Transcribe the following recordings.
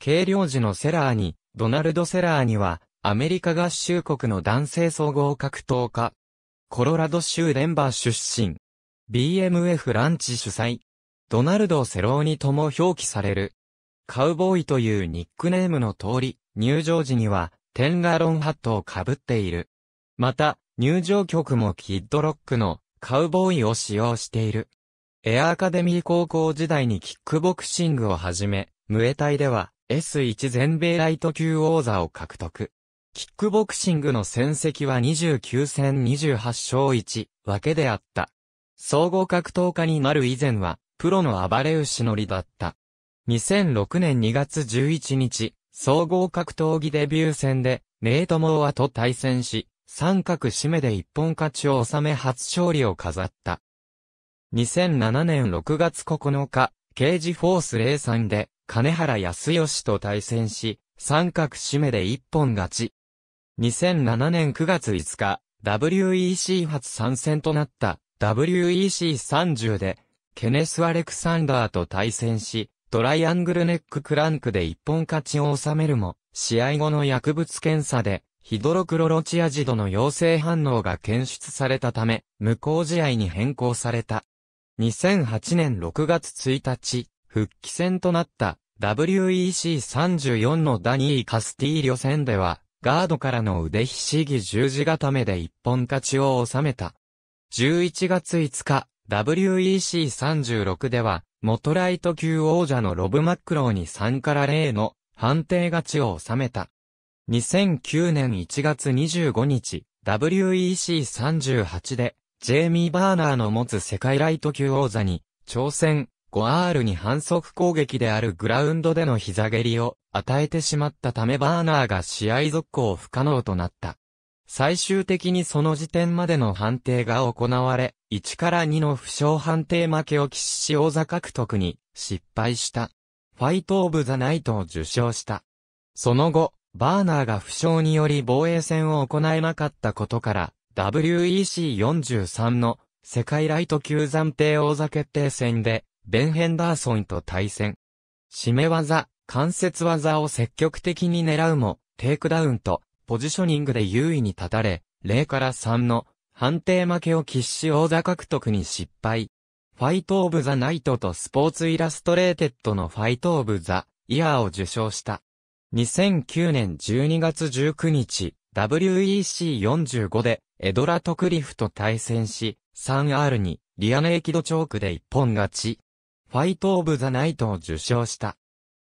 計量時のセラーに、ドナルド・セラーには、アメリカ合衆国の男性総合格闘家。コロラド州デンバー出身。BMF ランチ主催。ドナルド・セローニとも表記される。カウボーイというニックネームの通り、入場時には、テンガロンハットをかぶっている。また、入場曲もキッドロックのカウボーイを使用している。エアアカデミー高校時代にキックボクシングをはじめ、ムエタイでは S1 全米ライト級王座を獲得。キックボクシングの戦績は29戦28勝1分けであった。総合格闘家になる以前は、プロの暴れ牛乗りだった。2006年2月11日、総合格闘技デビュー戦で、ネイト・モーアと対戦し、三角締めで一本勝ちを収め初勝利を飾った。2007年6月9日、ケージフォース03で、金原康義と対戦し、三角締めで一本勝ち。2007年9月5日、WEC 初参戦となった WEC30 で、ケネス・アレクサンダーと対戦し、トライアングルネッククランクで一本勝ちを収めるも、試合後の薬物検査で、ヒドロクロロチアジドの陽性反応が検出されたため、無効試合に変更された。2008年6月1日、復帰戦となった WEC34 のダニー・カスティーリョ戦では、ガードからの腕ひしぎ十字固めで一本勝ちを収めた。11月5日、WEC36 では、元ライト級王者のロブ・マックローに3から0の判定勝ちを収めた。2009年1月25日、WEC38 で、ジェイミー・バーナーの持つ世界ライト級王座に挑戦。ー r に反則攻撃であるグラウンドでの膝蹴りを与えてしまったためバーナーが試合続行不可能となった。最終的にその時点までの判定が行われ、1から2の負傷判定負けを喫し王座獲得に失敗した。ファイト・オブ・ザ・ナイトを受賞した。その後、バーナーが負傷により防衛戦を行えなかったことから、WEC43 の世界ライト級暫定王座決定戦でベン・ヘンダーソンと対戦。締め技、関節技を積極的に狙うも、テイクダウンと、ポジショニングで優位に立たれ、0から3の判定負けを喫し王座獲得に失敗。ファイト・オブ・ザ・ナイトとスポーツ・イラストレーテッドのファイト・オブ・ザ・イヤーを受賞した。2009年12月19日、WEC45 でエドラ・トクリフと対戦し、3R にリアネイキドチョークで一本勝ち。ファイト・オブ・ザ・ナイトを受賞した。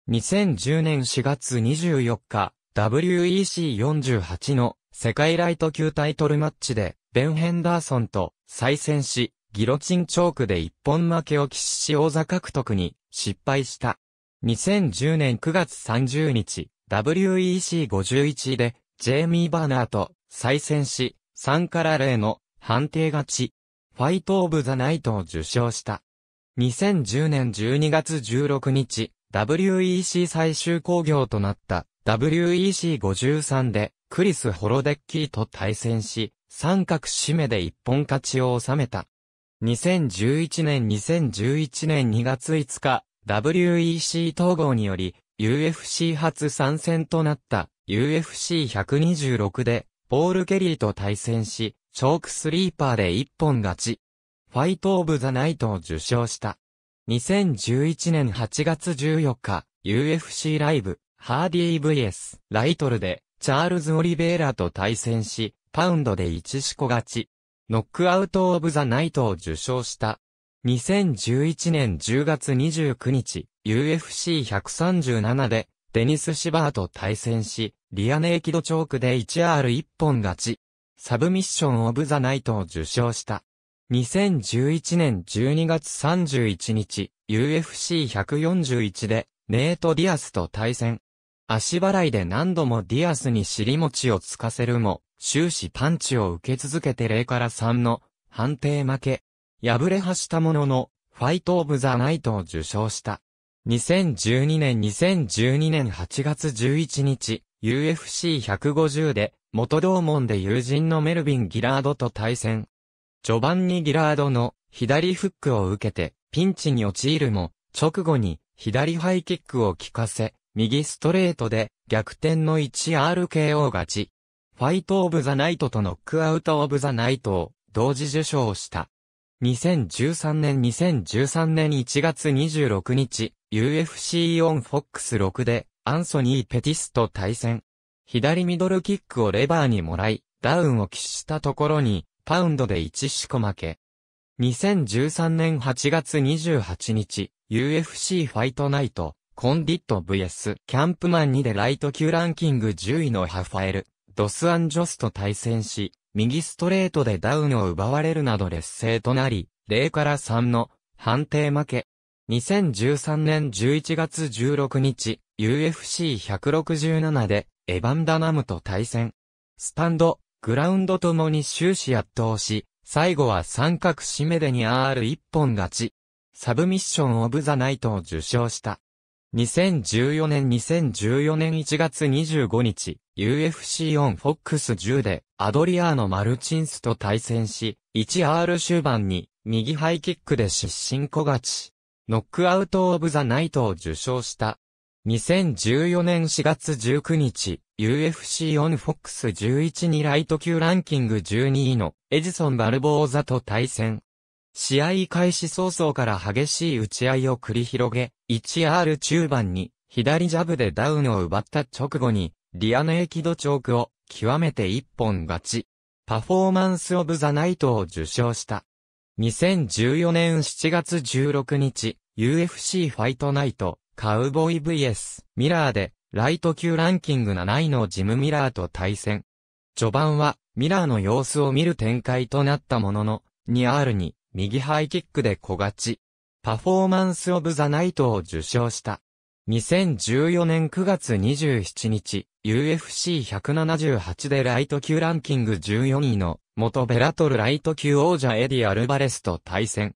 2010年4月24日、WEC48 の世界ライト級タイトルマッチで、ベン・ヘンダーソンと再戦し、ギロチンチョークで一本負けを喫し王座獲得に失敗した。2010年9月30日、WEC51 で、ジェイミー・バーナーと再戦し、3から0の判定勝ち、ファイト・オブ・ザ・ナイトを受賞した。2010年12月16日、WEC 最終工業となった WEC53 でクリス・ホロデッキーと対戦し、三角締めで一本勝ちを収めた。2011年2011年2月5日、WEC 統合により UFC 初参戦となった UFC126 でポール・ケリーと対戦し、チョークスリーパーで一本勝ち。ファイト・オブ・ザ・ナイトを受賞した。2011年8月14日、UFC ライブ、ハーディー VS、ライトルで、チャールズ・オリベーラと対戦し、パウンドで1四個勝ち。ノックアウト・オブ・ザ・ナイトを受賞した。2011年10月29日、UFC137 で、デニス・シバーと対戦し、リアネーキドチョークで 1R1 本勝ち。サブミッション・オブ・ザ・ナイトを受賞した。2011年12月31日、UFC141 で、ネート・ディアスと対戦。足払いで何度もディアスに尻餅をつかせるも、終始パンチを受け続けて0から3の判定負け。敗れはしたものの、ファイト・オブ・ザ・ナイトを受賞した。2012年2012年8月11日、UFC150 で、元同門で友人のメルビン・ギラードと対戦。序盤にギラードの左フックを受けてピンチに陥るも、直後に左ハイキックを効かせ、右ストレートで逆転の 1RKO 勝ち。ファイト・オブ・ザ・ナイトとノックアウト・オブ・ザ・ナイトを同時受賞した。2013年2013年1月26日、UFC オン FOX6 でアンソニー・ペティスと対戦。左ミドルキックをレバーにもらい、ダウンを喫したところに、パウンドで1四個負け。2013年8月28日、UFC ファイトナイト、コンディット VS キャンプマン2でライト級ランキング10位のハファエル、ドスアンジョスと対戦し、右ストレートでダウンを奪われるなど劣勢となり、0から3の判定負け。2013年11月16日、UFC167 でエヴァンダナムと対戦。スタンド、グラウンドともに終始圧倒し、最後は三角締めでに r 一本勝ち。サブミッションオブザナイトを受賞した。2014年2014年1月25日、UFC オンックス1 0で、アドリアーノ・マルチンスと対戦し、1R 終盤に、右ハイキックで失神小勝ち。ノックアウト・オブ・ザ・ナイトを受賞した。2014年4月19日、UFC オンフォックス11にライト級ランキング12位のエジソン・バルボーザと対戦。試合開始早々から激しい打ち合いを繰り広げ、1R 中盤に左ジャブでダウンを奪った直後に、リアネーキドチョークを極めて一本勝ち。パフォーマンス・オブ・ザ・ナイトを受賞した。2014年7月16日、UFC ファイトナイトカウボーイ VS ミラーでライト級ランキング7位のジム・ミラーと対戦。序盤はミラーの様子を見る展開となったものの、2R に右ハイキックで小勝ち。パフォーマンス・オブ・ザ・ナイトを受賞した。2014年9月27日、UFC178 でライト級ランキング14位の元ベラトルライト級王者エディ・アルバレスと対戦。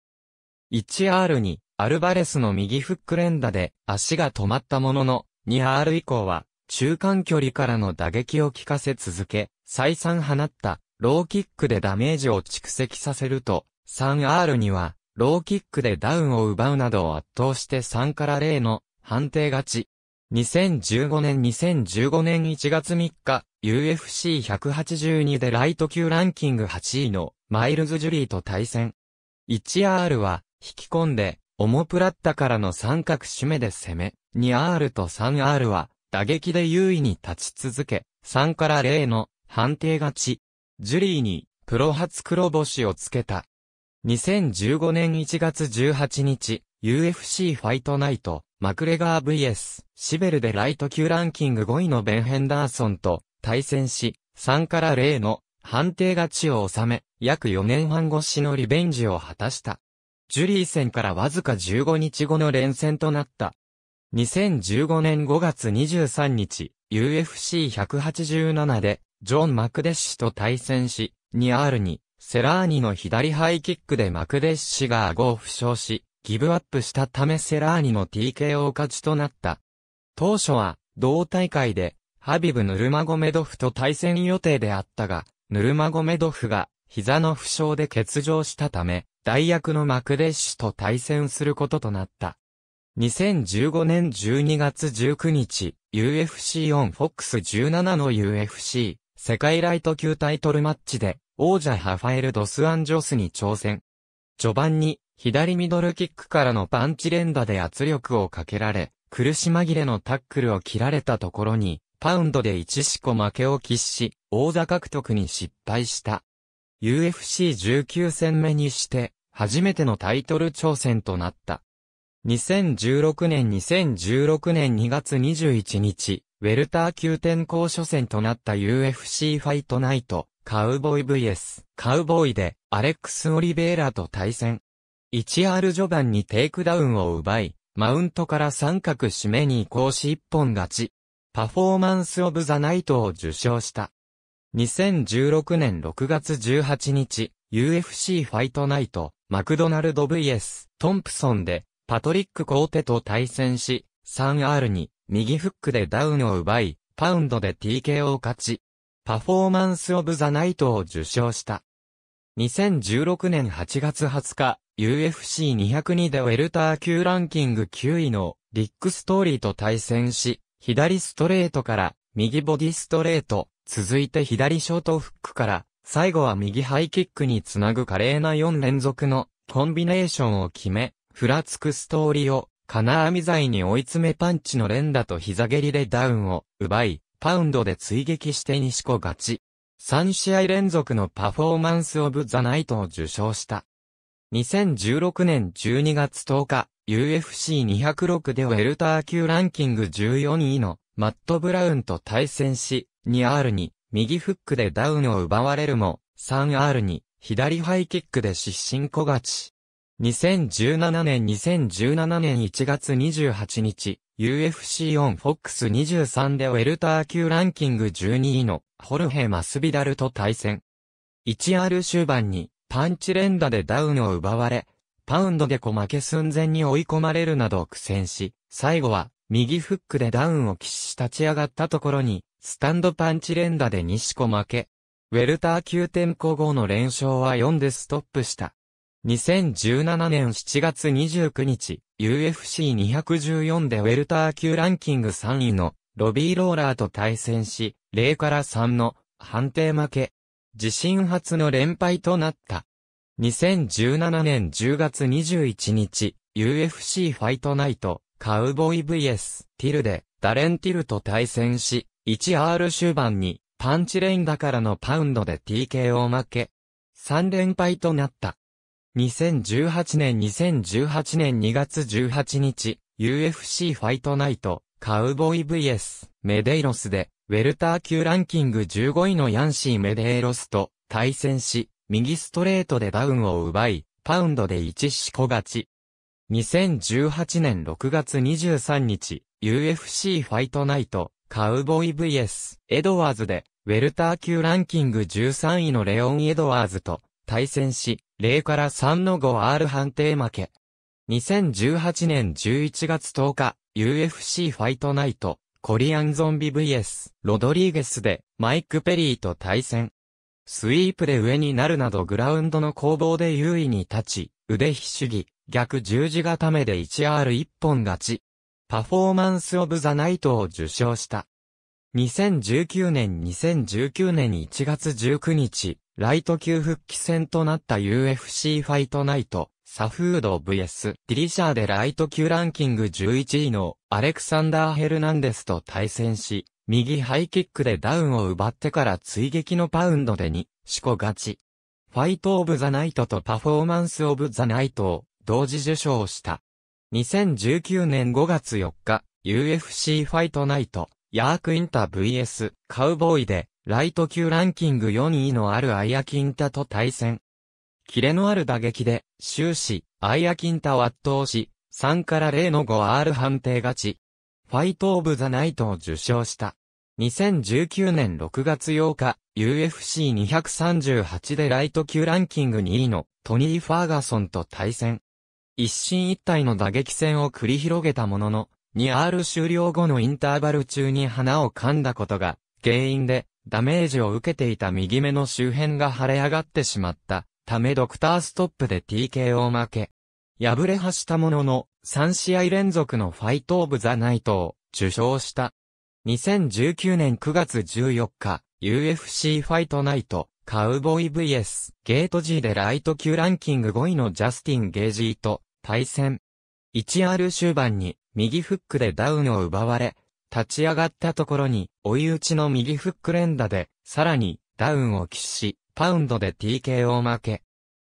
1R に、アルバレスの右フック連打で足が止まったものの、2R 以降は、中間距離からの打撃を効かせ続け、再三放ったローキックでダメージを蓄積させると、3R にはローキックでダウンを奪うなどを圧倒して3から0の判定勝ち。2015年2015年1月3日、UFC182 でライト級ランキング8位のマイルズ・ジュリーと対戦。1R は引き込んで、オモプラッタからの三角締めで攻め、2R と 3R は、打撃で優位に立ち続け、3から0の判定勝ち。ジュリーに、プロ初黒星をつけた。2015年1月18日、UFC ファイトナイト、マクレガー VS、シベルでライト級ランキング5位のベン・ヘンダーソンと対戦し、3から0の判定勝ちを収め、約4年半越しのリベンジを果たした。ジュリー戦からわずか15日後の連戦となった。2015年5月23日、UFC187 で、ジョン・マクデッシュと対戦し、2R に、セラーニの左ハイキックでマクデッシュが顎を負傷し、ギブアップしたためセラーニの TKO 勝ちとなった。当初は、同大会で、ハビブ・ヌルマゴメドフと対戦予定であったが、ヌルマゴメドフが、膝の負傷で欠場したため、大役のマクデッシュと対戦することとなった。2015年12月19日、UFC オン FOX17 の UFC 世界ライト級タイトルマッチで王者ハファエル・ドス・アンジョスに挑戦。序盤に左ミドルキックからのパンチ連打で圧力をかけられ、苦し紛れのタックルを切られたところに、パウンドで1しこ負けを喫し、王座獲得に失敗した。UFC19 戦目にして、初めてのタイトル挑戦となった。2016年2016年2月21日、ウェルター級転校初戦となった UFC ファイトナイト、カウボーイ vs、カウボーイで、アレックス・オリベーラと対戦。1R 序盤にテイクダウンを奪い、マウントから三角締めに移行し一本勝ち。パフォーマンス・オブ・ザ・ナイトを受賞した。2016年6月18日、UFC ファイトナイト、マクドナルド VS、トンプソンで、パトリック・コーテと対戦し、3R に、右フックでダウンを奪い、パウンドで TKO 勝ち、パフォーマンス・オブ・ザ・ナイトを受賞した。2016年8月20日、UFC202 でウェルター級ランキング9位のリック・ストーリーと対戦し、左ストレートから右ボディストレート、続いて左ショートフックから、最後は右ハイキックにつなぐ華麗な4連続のコンビネーションを決め、ふらつくストーリーを、金網材に追い詰めパンチの連打と膝蹴りでダウンを奪い、パウンドで追撃して西子勝ち。3試合連続のパフォーマンスオブザナイトを受賞した。2016年12月10日、UFC206 でウェルター級ランキング14位のマット・ブラウンと対戦し、2R に、右フックでダウンを奪われるも、3R に、左ハイキックで失神小勝ち。2017年2017年1月28日、UFC4 FOX23 でウェルター級ランキング12位のホルヘ・マスビダルと対戦。1R 終盤にパンチ連打でダウンを奪われ、パウンドで小負け寸前に追い込まれるなど苦戦し、最後は右フックでダウンを喫し立ち上がったところにスタンドパンチ連打で西子負け。ウェルター級転5後の連勝は4でストップした。2017年7月29日、UFC214 でウェルター級ランキング3位のロビーローラーと対戦し、0から3の判定負け。自身初の連敗となった。2017年10月21日、UFC ファイトナイト、カウボーイ VS ティルで、ダレンティルと対戦し、1R 終盤にパンチレインだからのパウンドで TKO 負け。3連敗となった。2018年2018年2月18日、UFC ファイトナイト、カウボーイ vs メデイロスで、ウェルター級ランキング15位のヤンシー・メデイロスと対戦し、右ストレートでダウンを奪い、パウンドで1四こ勝ち。2018年6月23日、UFC ファイトナイト、カウボーイ VS、エドワーズで、ウェルター級ランキング13位のレオン・エドワーズと対戦し、0から3の 5R 判定負け。2018年11月10日、UFC ファイトナイト、コリアンゾンビ VS、ロドリーゲスで、マイク・ペリーと対戦。スイープで上になるなどグラウンドの攻防で優位に立ち、腕ひしぎ、逆十字固めで 1R1 本勝ち。パフォーマンス・オブ・ザ・ナイトを受賞した。2019年2019年1月19日、ライト級復帰戦となった UFC ファイトナイト、サフード VS ディリシャーでライト級ランキング11位のアレクサンダー・ヘルナンデスと対戦し、右ハイキックでダウンを奪ってから追撃のパウンドで2、四股勝ち。ファイト・オブ・ザ・ナイトとパフォーマンス・オブ・ザ・ナイトを同時受賞した。2019年5月4日、UFC ファイトナイト、ヤークインタ VS カウボーイで、ライト級ランキング4位のあるアイアキンタと対戦。キレのある打撃で、終始、アイアキンタを圧倒し、3から0の 5R 判定勝ち。ファイトオブザナイトを受賞した。2019年6月8日、UFC238 でライト級ランキング2位のトニー・ファーガソンと対戦。一進一退の打撃戦を繰り広げたものの、2R 終了後のインターバル中に花を噛んだことが原因でダメージを受けていた右目の周辺が腫れ上がってしまったためドクターストップで TK を負け、敗れはしたものの3試合連続のファイトオブザナイトを受賞した。2019年9月14日、UFC ファイトナイト、カウボーイ VS ゲート G でライト級ランキング5位のジャスティン・ゲージーと、対戦。1R 終盤に右フックでダウンを奪われ、立ち上がったところに追い打ちの右フック連打で、さらにダウンを喫し、パウンドで TK を負け。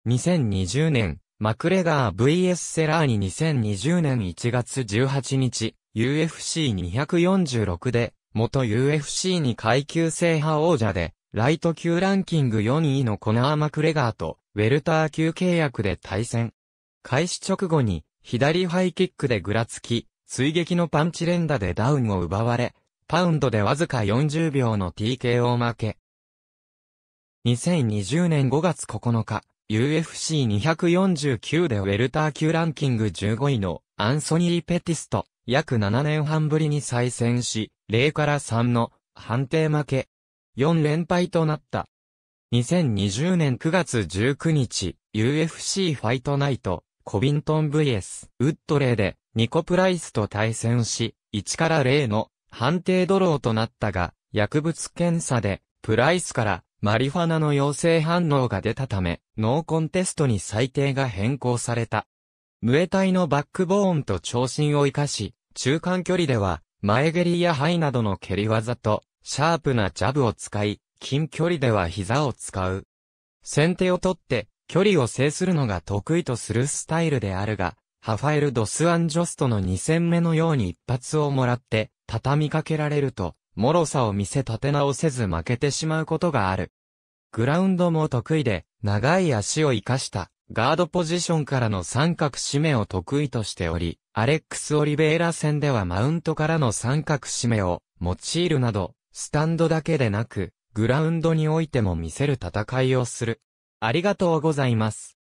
2020年、マクレガー VS セラーに2020年1月18日、UFC246 で、元 UFC に階級制覇王者で、ライト級ランキング4位のコナー・マクレガーと、ウェルター級契約で対戦。開始直後に、左ハイキックでぐらつき、追撃のパンチ連打でダウンを奪われ、パウンドでわずか40秒の TKO 負け。2020年5月9日、UFC249 でウェルター級ランキング15位のアンソニー・ペティスと約7年半ぶりに再戦し、0から3の判定負け。4連敗となった。2020年9月19日、UFC ファイトナイトコビントン VS ウッドレーでニコプライスと対戦し、1から0の判定ドローとなったが、薬物検査でプライスからマリファナの陽性反応が出たため、ノーコンテストに裁定が変更された。ムエタイのバックボーンと長身を生かし、中間距離では、前蹴りやハイなどの蹴り技と、シャープなジャブを使い、近距離では膝を使う。先手を取って、距離を制するのが得意とするスタイルであるが、ハファエル・ドス・アンジョストの2戦目のように一発をもらって、畳みかけられると、脆さを見せ立て直せず負けてしまうことがある。グラウンドも得意で、長い足を生かした、ガードポジションからの三角締めを得意としており、アレックス・オリベイラ戦ではマウントからの三角締めを用いるなど、スタンドだけでなく、グラウンドにおいても見せる戦いをする。ありがとうございます。